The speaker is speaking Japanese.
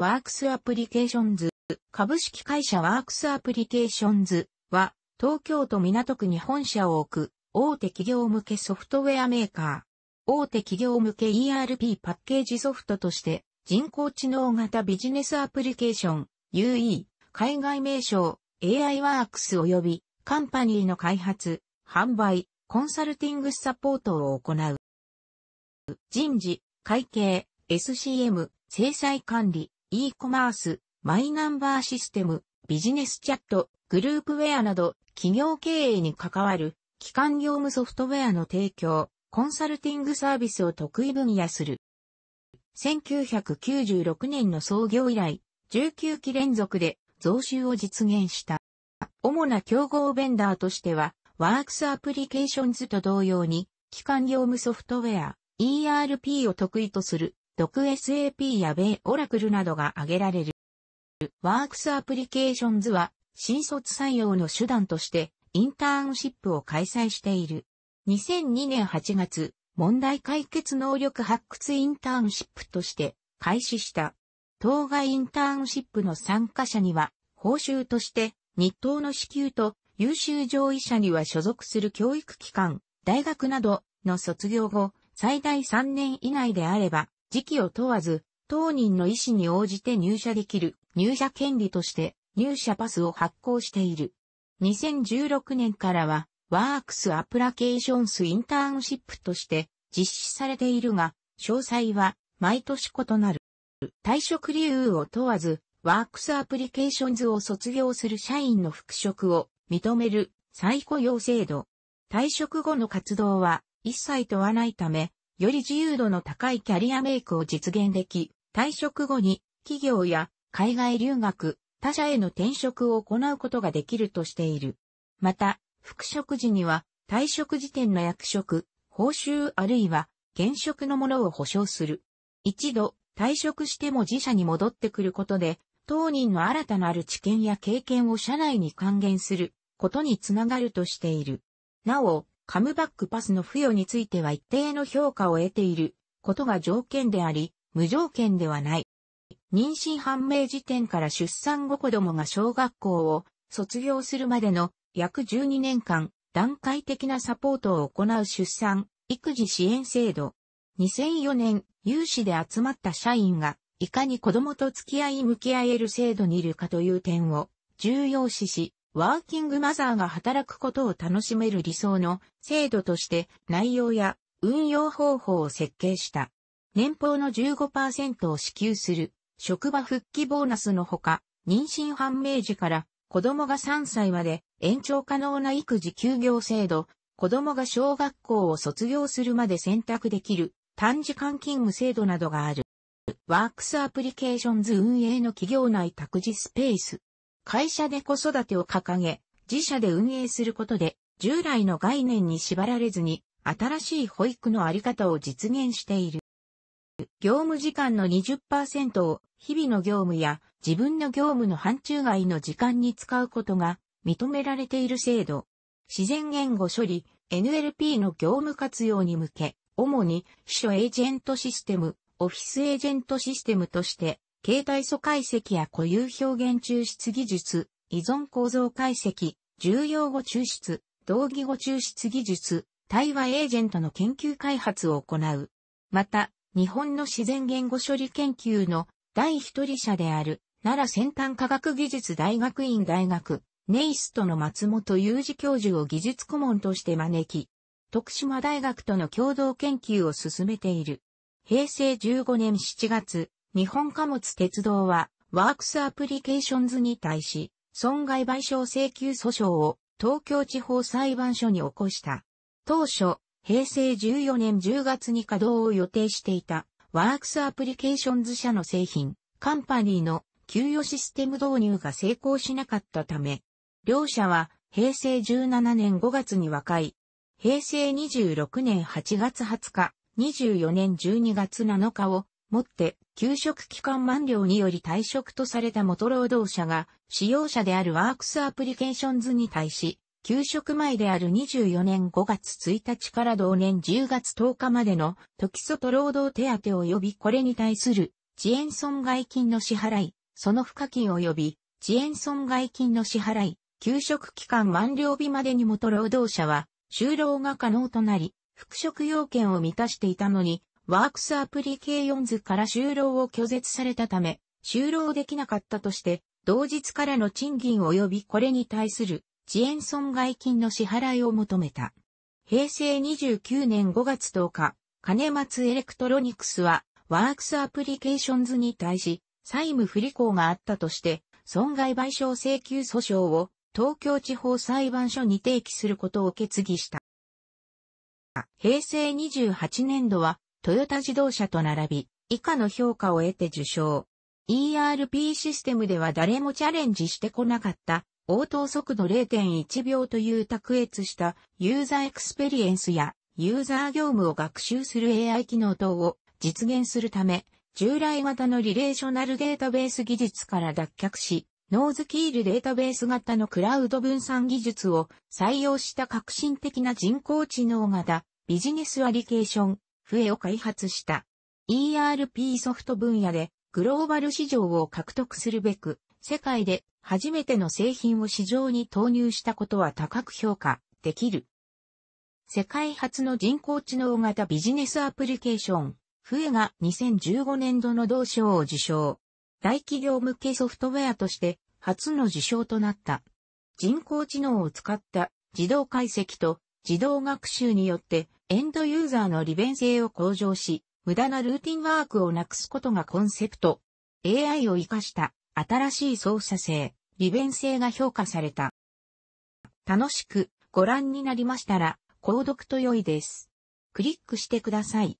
ワークスアプリケーションズ、株式会社ワークスアプリケーションズは、東京都港区に本社を置く、大手企業向けソフトウェアメーカー。大手企業向け ERP パッケージソフトとして、人工知能型ビジネスアプリケーション、UE、海外名称、AI ワークス及び、カンパニーの開発、販売、コンサルティングサポートを行う。人事、会計、SCM、制裁管理、e コマース、マイナンバーシステム、ビジネスチャット、グループウェアなど、企業経営に関わる、基幹業務ソフトウェアの提供、コンサルティングサービスを得意分野する。1996年の創業以来、19期連続で増収を実現した。主な競合ベンダーとしては、ワークスアプリケーションズと同様に、基幹業務ソフトウェア、ERP を得意とする d s a p や米オラクルなどが挙げられる。ワークスアプリケーションズは、新卒採用の手段として、インターンシップを開催している。2002年8月、問題解決能力発掘インターンシップとして開始した。当該インターンシップの参加者には、報酬として、日当の支給と優秀上位者には所属する教育機関、大学などの卒業後、最大3年以内であれば、時期を問わず、当人の意思に応じて入社できる入社権利として入社パスを発行している。2016年からは、ワークスアプラケーションスインターンシップとして実施されているが、詳細は毎年異なる。退職理由を問わず、ワークスアプリケーションズを卒業する社員の復職を認める再雇用制度。退職後の活動は一切問わないため、より自由度の高いキャリアメイクを実現でき、退職後に企業や海外留学、他社への転職を行うことができるとしている。また、復職時には退職時点の役職、報酬あるいは現職のものを保証する。一度退職しても自社に戻ってくることで、当人の新たなる知見や経験を社内に還元することにつながるとしている。なお、カムバックパスの付与については一定の評価を得ていることが条件であり、無条件ではない。妊娠判明時点から出産後子供が小学校を卒業するまでの約12年間、段階的なサポートを行う出産、育児支援制度。2004年、有志で集まった社員が、いかに子供と付き合い向き合える制度にいるかという点を重要視し、ワーキングマザーが働くことを楽しめる理想の制度として内容や運用方法を設計した。年俸の15%を支給する職場復帰ボーナスのほか、妊娠判明時から子供が3歳まで延長可能な育児休業制度、子供が小学校を卒業するまで選択できる短時間勤務制度などがある。ワークスアプリケーションズ運営の企業内託児スペース、会社で子育てを掲げ、自社で運営することで、従来の概念に縛られずに、新しい保育のあり方を実現している。業務時間の20%を日々の業務や自分の業務の範疇外の時間に使うことが認められている制度。自然言語処理 NLP の業務活用に向け、主に秘書エージェントシステム、オフィスエージェントシステムとして形態素解析や固有表現抽出技術、依存構造解析、重要語抽出、同義語抽出技術、対話エージェントの研究開発を行う。また、日本の自然言語処理研究の第一人者である、奈良先端科学技術大学院大学、ネイストの松本雄二教授を技術顧問として招き、徳島大学との共同研究を進めている。平成15年7月、日本貨物鉄道は、ワークスアプリケーションズに対し、損害賠償請求訴訟を東京地方裁判所に起こした。当初、平成14年10月に稼働を予定していた、ワークスアプリケーションズ社の製品、カンパニーの給与システム導入が成功しなかったため、両社は平成17年5月に和解、平成26年8月20日、24年12月7日をもって、給食期間満了により退職とされた元労働者が、使用者であるワークスアプリケーションズに対し、給食前である24年5月1日から同年10月10日までの時外労働手当及びこれに対する遅延損害金の支払い、その付加金及び遅延損害金の支払い、給食期間満了日までに元労働者は就労が可能となり、復職要件を満たしていたのに、ワークスアプリケーヨンズから就労を拒絶されたため、就労できなかったとして、同日からの賃金及びこれに対する遅延損害金の支払いを求めた。平成29年5月10日、金松エレクトロニクスは、ワークスアプリケーションズに対し、債務不履行があったとして、損害賠償請求訴訟を東京地方裁判所に提起することを決議した。平成28年度はトヨタ自動車と並び、以下の評価を得て受賞。ERP システムでは誰もチャレンジしてこなかった、応答速度0.1秒という卓越したユーザーエクスペリエンスやユーザー業務を学習する AI 機能等を実現するため、従来型のリレーショナルデータベース技術から脱却し、ノーズキールデータベース型のクラウド分散技術を採用した革新的な人工知能型ビジネスアリケーション笛を開発した。ERP ソフト分野でグローバル市場を獲得するべく、世界で初めての製品を市場に投入したことは高く評価できる。世界初の人工知能型ビジネスアプリケーション、笛が2015年度の同賞を受賞。大企業向けソフトウェアとして初の受賞となった。人工知能を使った自動解析と自動学習によってエンドユーザーの利便性を向上し、無駄なルーティンワークをなくすことがコンセプト。AI を活かした新しい操作性、利便性が評価された。楽しくご覧になりましたら、購読と良いです。クリックしてください。